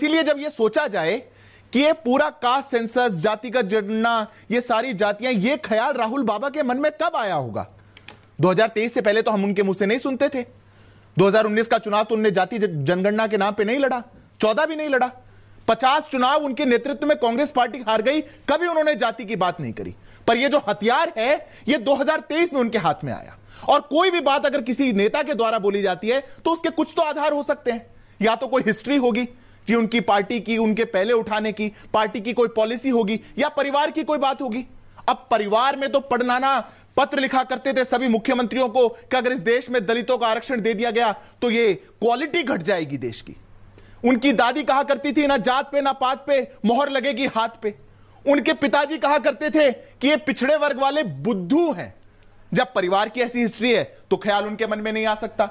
इसीलिए जब ये सोचा जाए कि ये पूरा कास्ट सेंसस जातिगत जनगणना ये सारी जातियां ये ख्याल राहुल बाबा के मन में कब आया होगा 2023 से पहले तो हम उनके मुंह से नहीं सुनते थे 2019 का चुनाव तो उनने जाति जनगणना के नाम पे नहीं लड़ा चौदह भी नहीं लड़ा पचास चुनाव उनके नेतृत्व में कांग्रेस पार्टी हार गई कभी उन्होंने जाति की बात नहीं करी पर यह जो हथियार है यह दो में उनके हाथ में आया और कोई भी बात अगर किसी नेता के द्वारा बोली जाती है तो उसके कुछ तो आधार हो सकते हैं या तो कोई हिस्ट्री होगी कि उनकी पार्टी की उनके पहले उठाने की पार्टी की कोई पॉलिसी होगी या परिवार की कोई बात होगी अब परिवार में तो पढ़नाना पत्र लिखा करते थे सभी मुख्यमंत्रियों को कि अगर इस देश में दलितों का आरक्षण दे दिया गया तो ये क्वालिटी घट जाएगी देश की उनकी दादी कहा करती थी ना जात पे ना पात पे मोहर लगेगी हाथ पे उनके पिताजी कहा करते थे कि ये पिछड़े वर्ग वाले बुद्धू हैं जब परिवार की ऐसी हिस्ट्री है तो ख्याल उनके मन में नहीं आ सकता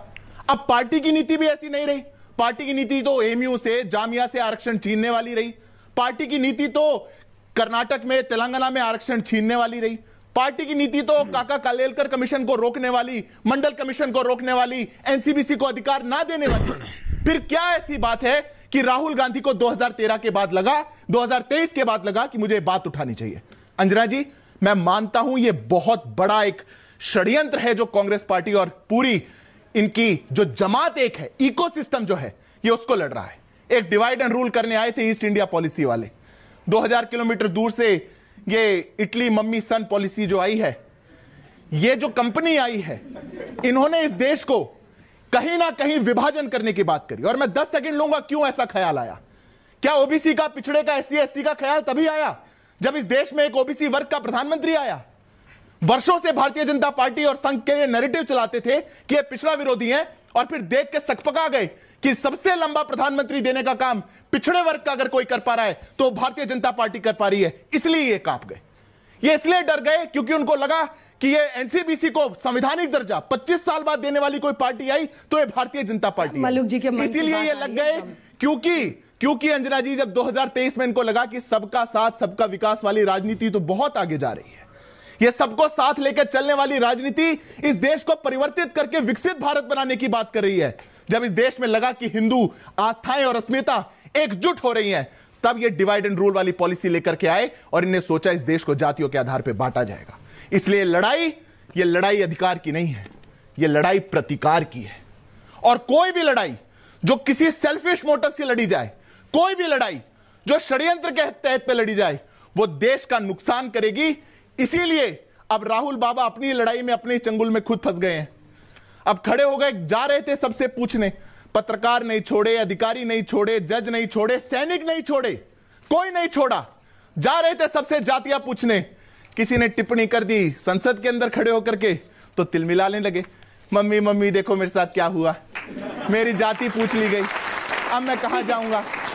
अब पार्टी की नीति भी ऐसी नहीं रही पार्टी की नीति तो एमयू से जामिया से आरक्षण छीनने वाली रही पार्टी की नीति तो कर्नाटक में तेलंगाना में आरक्षण छीनने वाली रही पार्टी की नीति तो काका कालेलकर कमीशन को रोकने वाली मंडल कमीशन को रोकने वाली एनसीबीसी को अधिकार ना देने वाली फिर क्या ऐसी बात है कि राहुल गांधी को 2013 के बाद लगा 2023 के बाद लगा कि मुझे बात उठानी चाहिए अंजना जी मैं मानता हूं यह बहुत बड़ा एक षड्यंत्र है जो कांग्रेस पार्टी और पूरी इनकी जो जमात एक है इकोसिस्टम जो है ये उसको लड़ रहा है एक डिवाइड एंड रूल करने आए थे ईस्ट इंडिया पॉलिसी वाले 2000 किलोमीटर दूर से ये इटली मम्मी सन पॉलिसी जो आई है ये जो कंपनी आई है इन्होंने इस देश को कहीं ना कहीं विभाजन करने की बात करी और मैं 10 सेकंड लूंगा क्यों ऐसा ख्याल आया क्या ओबीसी का पिछड़े का एससी एसटी का ख्याल तभी आया जब इस देश में एक ओबीसी वर्ग का प्रधानमंत्री आया वर्षों से भारतीय जनता पार्टी और संघ के नैरेटिव चलाते थे कि ये पिछड़ा विरोधी है और फिर देख के सकपका गए कि सबसे लंबा प्रधानमंत्री देने का काम पिछड़े वर्ग का अगर कोई कर पा रहा है तो भारतीय जनता पार्टी कर पा रही है इसलिए ये कांप गए ये इसलिए डर गए क्योंकि उनको लगा कि ये एनसीबीसी को संवैधानिक दर्जा 25 साल बाद देने वाली कोई पार्टी आई तो ये भारतीय जनता पार्टी मलुक जी के इसीलिए ये लग गए क्योंकि क्योंकि अंजना जी जब 2023 में इनको लगा कि सबका साथ सबका विकास वाली राजनीति तो बहुत आगे जा रही है यह सबको साथ लेकर चलने वाली राजनीति इस देश को परिवर्तित करके विकसित भारत बनाने की बात कर रही है जब इस देश में लगा कि हिंदू आस्थाएं और अस्मिता एकजुट हो रही हैं तब ये डिवाइड एंड रूल वाली पॉलिसी लेकर के आए और इन्हें सोचा इस देश को जातियों के आधार पर बांटा जाएगा इसलिए लड़ाई ये लड़ाई अधिकार की नहीं है ये लड़ाई प्रतिकार की है और कोई भी लड़ाई जो किसी सेल्फिश मोटर से लड़ी जाए कोई भी लड़ाई जो षड्यंत्र के तहत पे लड़ी जाए वो देश का नुकसान करेगी इसीलिए अब राहुल बाबा अपनी लड़ाई में अपने चंगुल में खुद फंस गए हैं अब खड़े हो गए जा रहे थे सबसे पूछने पत्रकार नहीं छोड़े अधिकारी नहीं छोड़े जज नहीं छोड़े सैनिक नहीं छोड़े कोई नहीं छोड़ा जा रहे थे सबसे जातिया पूछने किसी ने टिप्पणी कर दी संसद के अंदर खड़े होकर के तो तिल मिलाने लगे मम्मी मम्मी देखो मेरे साथ क्या हुआ मेरी जाति पूछ ली गई अब मैं कहा जाऊंगा